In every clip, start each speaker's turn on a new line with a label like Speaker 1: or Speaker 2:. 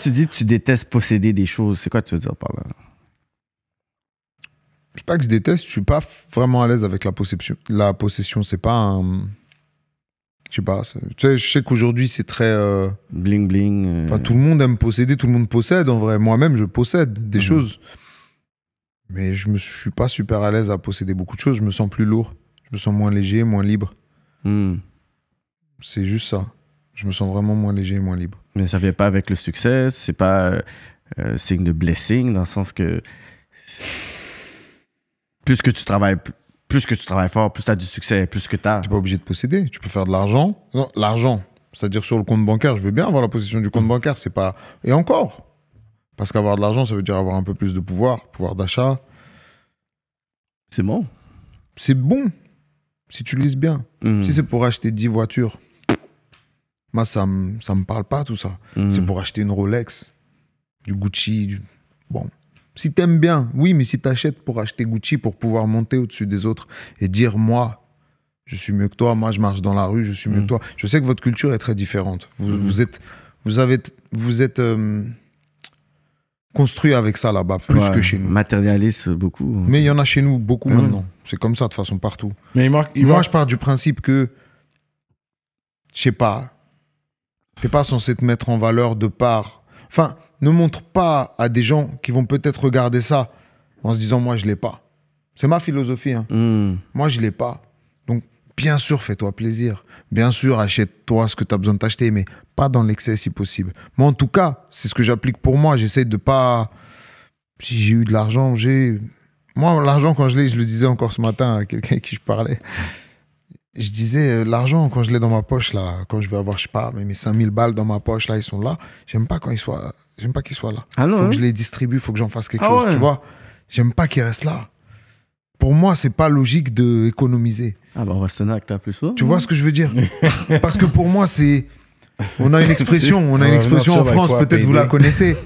Speaker 1: tu dis que tu détestes posséder des choses. C'est quoi tu veux dire par là? sais pas que je déteste, je suis pas vraiment à l'aise avec la possession. La possession, c'est pas un. Je sais Tu sais, je sais qu'aujourd'hui, c'est très. Euh, bling bling. Euh. Enfin, tout le monde aime posséder, tout le monde possède en vrai. Moi-même, je possède des mhm. choses. Mais je me suis pas super à l'aise à posséder beaucoup de choses. Je me sens plus lourd. Je me sens moins léger, moins libre. Hmm.
Speaker 2: C'est juste ça. Je me sens vraiment moins léger et moins libre. Mais ça vient pas avec le succès, c'est pas c'est euh, euh, signe de blessing, dans le sens que plus que tu travailles, plus que tu travailles fort, plus tu as du succès, plus que tu as. Tu pas obligé de posséder, tu peux
Speaker 1: faire de l'argent. Non, l'argent, c'est-à-dire sur le compte bancaire, je veux bien avoir la position du compte mm. bancaire, c'est pas. Et encore Parce qu'avoir de l'argent, ça veut dire avoir un peu plus de pouvoir, pouvoir d'achat. C'est bon. C'est bon, si tu lises bien. Mm. Si c'est pour acheter 10 voitures moi, ça ne ça me parle pas tout ça. Mhm. C'est pour acheter une Rolex, du Gucci, du... bon. Si t'aimes bien, oui, mais si t'achètes pour acheter Gucci pour pouvoir monter au-dessus des autres et dire moi, je suis mieux que toi, moi je marche dans la rue, je suis mieux mhm. que toi. Je sais que votre culture est très différente. Vous, mhm. vous êtes vous avez vous êtes euh, construit avec ça là-bas plus que chez nous.
Speaker 2: Matérialiste beaucoup.
Speaker 1: Hein. Mais il y en a chez nous beaucoup maintenant. C'est comme ça de façon partout. Mais Moi je pars du principe que je sais pas, T'es pas censé te mettre en valeur de part. Enfin, ne montre pas à des gens qui vont peut-être regarder ça en se disant moi je l'ai pas. C'est ma philosophie. Hein. Hmm. Moi je l'ai pas. Donc bien sûr fais-toi plaisir. Bien sûr achète-toi ce que tu as besoin de mais pas dans l'excès si possible. Moi en tout cas, c'est ce que j'applique pour moi. J'essaie de pas. Si j'ai eu de l'argent, j'ai. Moi l'argent quand je l'ai, je le disais encore ce matin à quelqu'un avec qui je parlais je disais, euh, l'argent, quand je l'ai dans ma poche, là, quand je vais avoir, je sais pas, mais mes 5000 balles dans ma poche, là, ils sont là. J'aime pas quand ils soient, j'aime pas qu'ils soient là. Ah non, faut que hein. je les distribue, faut que j'en fasse quelque ah chose, tu vois. J'aime pas qu'ils restent là. Pour moi, c'est pas logique d'économiser. Ah bah, on va se tenir avec plus souvent. Tu vois ce que je veux dire Parce que pour moi, c'est. On a une expression, on a une expression en bah, France, peut-être vous la connaissez,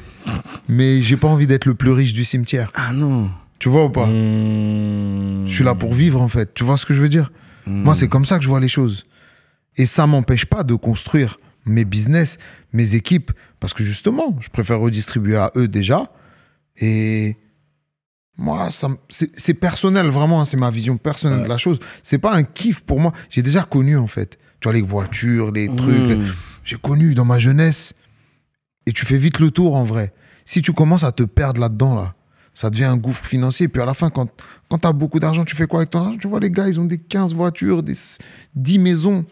Speaker 1: mais j'ai pas envie d'être le plus riche du cimetière. Ah non. Tu vois ou pas hmm. Je suis là pour vivre en fait. Tu vois ce que je veux dire hmm. Moi, c'est comme ça que je vois les choses. Et ça m'empêche pas de construire mes business, mes équipes, parce que justement, je préfère redistribuer à eux déjà. Et moi, c'est personnel vraiment, hein, c'est ma vision personnelle de la chose. C'est pas un kiff pour moi. J'ai déjà connu en fait. Tu vois les voitures, les hmm. trucs. J'ai connu dans ma jeunesse. Et tu fais vite le tour en vrai. Si tu commences à te perdre là-dedans là ça devient un gouffre financier. Et puis à la fin, quand, tu as beaucoup d'argent, tu fais quoi avec ton argent Tu vois, les gars, ils ont des 15 voitures, des 10 maisons.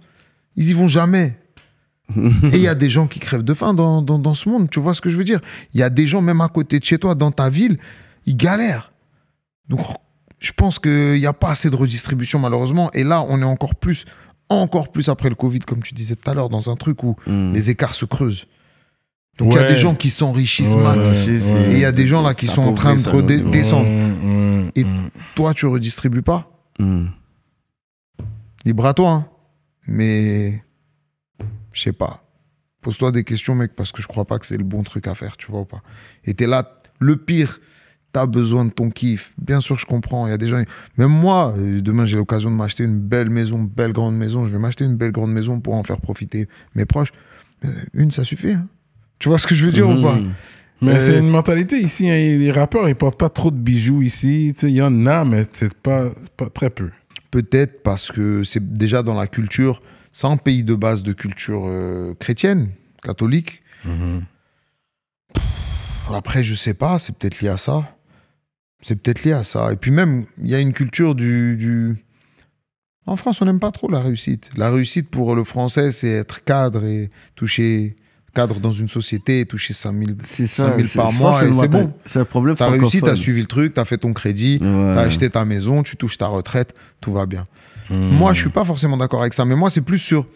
Speaker 1: Ils y vont jamais. et il y a des gens qui crèvent de faim dans, ce monde. Tu vois ce que je veux dire Il y a des gens, même à côté de chez toi, dans ta ville, ils galèrent. Donc, je pense qu'il n'y a pas assez de redistribution, malheureusement. Et là, on est encore plus, encore plus après le Covid, comme tu disais tout à l'heure, dans un truc où hmm. les écarts se creusent.
Speaker 2: Donc il y a des gens qui s'enrichissent max. et il y a des gens là qui sont en train de descendre.
Speaker 1: Mm, mm, mm. et toi, tu redistribues pas. Libre à toi. Hein. Mais je sais pas. Pose-toi des questions, mec, parce que je crois pas que c'est le bon truc à faire, tu vois ou pas. Et t'es là, le pire, t'as besoin de ton kiff. Bien sûr, je comprends. Il y a des gens. Même moi, euh, demain, j'ai l'occasion de m'acheter une belle maison, belle grande maison. Je vais m'acheter une belle grande maison pour en faire profiter mes proches. Euh, une, ça suffit. Hein. Tu vois ce que je veux dire ou pas mais euh, c'est une mentalité ici. Hein. les rappeurs, ils portent pas trop de bijoux ici. Il y en a, mais c'est pas, très peu. Peut-être parce que c'est déjà dans la culture. C'est un pays de base de culture euh, chrétienne, catholique. Mm-hmm. Après, je sais pas. C'est peut-être lié à ça. C'est peut-être lié à ça. Et puis même, il y a une culture du... du... En France, on n'aime pas trop la réussite. La réussite pour le français, c'est être cadre et toucher cadre dans une société, et toucher 5000
Speaker 2: par mois, c'est bon. C'est un problème. as réussi, t'as suivi
Speaker 1: le truc, t'as fait ton crédit, tu as t'as acheté ta maison, tu touches ta retraite, tout va bien. Hmm. Moi, je suis pas forcément d'accord avec ça, mais moi, c'est plus sur.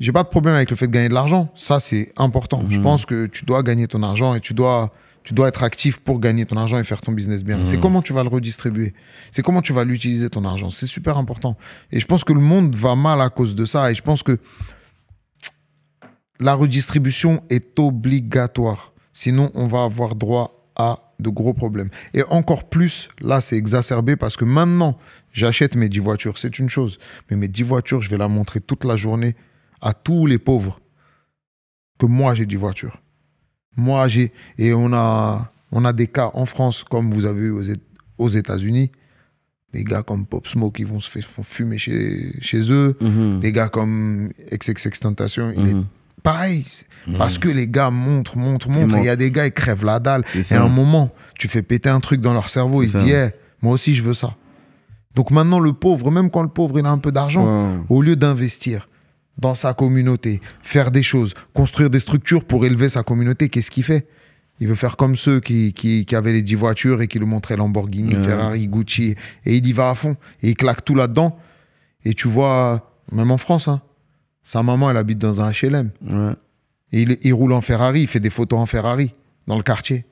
Speaker 1: J'ai pas de problème avec le fait de gagner de l'argent. Ça, c'est important. Je hmm. pense que tu dois gagner ton argent et tu dois, tu dois être actif pour gagner ton argent et faire ton business bien. C'est hmm. comment tu vas le redistribuer. C'est comment tu vas l'utiliser ton argent. C'est super important. Et je pense que le monde va mal à cause de ça. Et je pense que la redistribution est obligatoire. Sinon, on va avoir droit à de gros problèmes. Et encore plus, là, c'est exacerbé parce que maintenant, j'achète mes 10 voitures, c'est une chose. Mais mes 10 voitures, je vais la montrer toute la journée à tous les pauvres que moi, j'ai 10 voitures. Moi, j'ai. Et on a, on a des cas en France, comme vous avez eu aux États-Unis. Des gars comme Pop Smoke, ils vont se faire, fumer chez, chez eux. Mhm. Des gars comme XXXTentacion, il est mhm pareil. Mm. Parce que les gars montrent, montrent, montrent. Il y a des gars, ils crèvent la dalle. Et à un moment, tu fais péter un truc dans leur cerveau. Ils se disent, eh, moi aussi, je veux ça. Donc maintenant, le pauvre, même quand le pauvre, il a un peu d'argent, au lieu d'investir dans sa communauté, faire des choses, construire des structures pour élever sa communauté, qu'est-ce qu'il fait il veut faire comme ceux qui, qui, avaient les 10 voitures et qui le montraient Lamborghini, Ferrari, Gucci. Et il y va à fond. Et il claque tout là-dedans. Et tu vois, même en France, hein, sa maman, elle habite dans un HLM. Et il, roule en Ferrari, il fait des photos en Ferrari dans le quartier.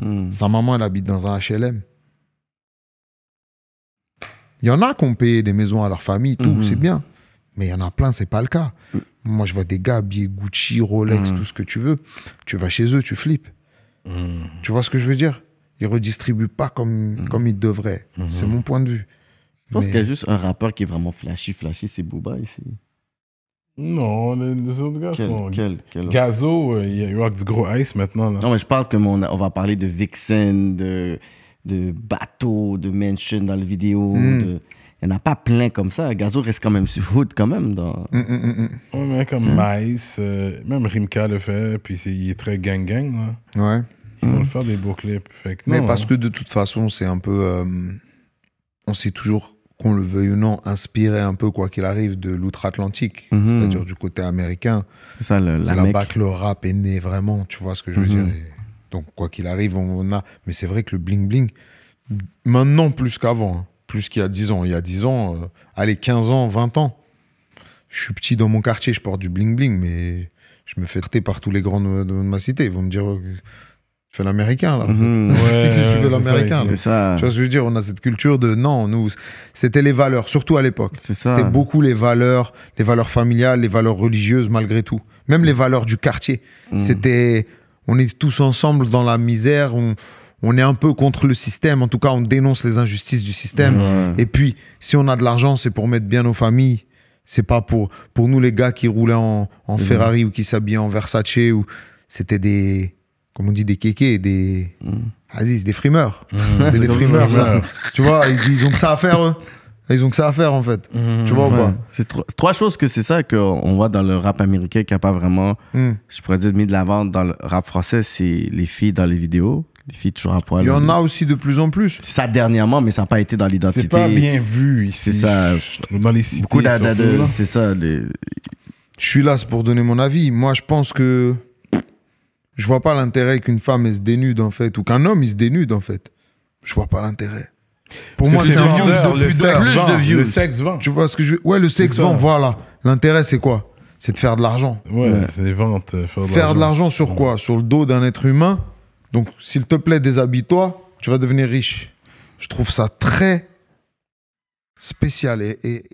Speaker 1: Hmm. Sa maman, elle habite dans un HLM. Il y en a qui ont payé des maisons à leur famille, tout, mhm. c'est bien. Mais il y en a plein, c'est pas le cas. Hmm. Moi, je vois des gars habillés Gucci, Rolex, hmm. tout ce que tu veux. Tu vas chez eux, tu flippes. Tu vois ce que je veux dire Ils redistribuent pas comme, comme ils devraient. C'est mon point de vue. Je pense qu'il y a
Speaker 2: juste un rappeur qui est vraiment flashy, flashy, c'est Booba ici. Non, les autres gars. sont... quel, quel Gazo, euh, il y a du gros ice maintenant. Là. Non, mais je parle que mon, on va parler de Vixen, de, de bateau, de mansion dans la vidéo. Hmm. Il n'y en a pas plein comme ça. Gazo reste quand même sur Hood, quand même. Dans... Hmm, hmm, mais comme ice, hein? Mice, euh, même Rimka le fait, puis il est très gang-gang.
Speaker 1: Ouais. Ils vont faire
Speaker 2: des beaux clips. mais parce hein. que
Speaker 1: de toute façon, c'est un peu. Euh, on sait toujours qu'on le veuille ou non, inspiré un peu, quoi qu'il arrive, de l'outre-Atlantique, mhm. c'est-à-dire du côté américain. C'est là-bas que le rap est né vraiment, tu vois ce que je veux mhm. dire. donc, quoi qu'il arrive, on a. Mais c'est vrai que le bling-bling, maintenant plus qu'avant, hein, plus qu'il y a 10 ans, il y a 10 ans, euh, allez, 15 ans, 20 ans, je suis petit dans mon quartier, je porte du bling-bling, mais je me fais traiter par tous les grands de, de ma cité. Ils vont me dire tu fais l'américain là. l'américain. Tu vois ce que je veux dire On a cette culture de non, nous, c'était les valeurs, surtout à l'époque. C'était beaucoup les valeurs, les valeurs familiales, les valeurs religieuses malgré tout. Même les valeurs du quartier. Mhm. C'était, on est tous ensemble dans la misère, on, est un peu contre le système, en tout cas on dénonce les injustices du système. Et puis, si on a de l'argent, c'est pour mettre bien nos familles. C'est pas pour, pour nous les gars qui roulaient en, en Ferrari ou qui s'habillaient en Versace. Ou... C'était des comme on dit, des kékés, des. Hmm. Vas-y, c'est des frimeurs. Hmm. c'est des frimeurs, ça. tu vois, ils, ont que ça à faire, eux. Ils ont que ça à faire, en fait. Hmm. tu vois C'est
Speaker 2: trois choses que c'est ça qu'on voit dans le rap américain qui n'a pas vraiment, je pourrais dire, mis de vente dans le rap français, c'est les filles dans les vidéos. Les filles toujours à poil. Il y en a aussi de plus en plus. C'est ça dernièrement, mais ça n'a pas été dans l'identité. C'est pas bien vu ici. C'est ça. Dans les C'est ça. Je
Speaker 1: suis là pour donner mon avis. Moi, je pense que je vois pas l'intérêt qu'une femme se dénude en fait, ou qu'un homme il se dénude en fait. Je vois pas l'intérêt. Pour moi, c'est un le plus de sexe Tu vois ce que je Ouais, le sexe vend, voilà. L'intérêt, c'est quoi C'est de faire de l'argent. Ouais, c'est des ventes. Euh, faire, de l'argent sur quoi Sur le dos d'un être humain. Donc, s'il te plaît, déshabille-toi, tu vas devenir riche. Je trouve ça très spécial et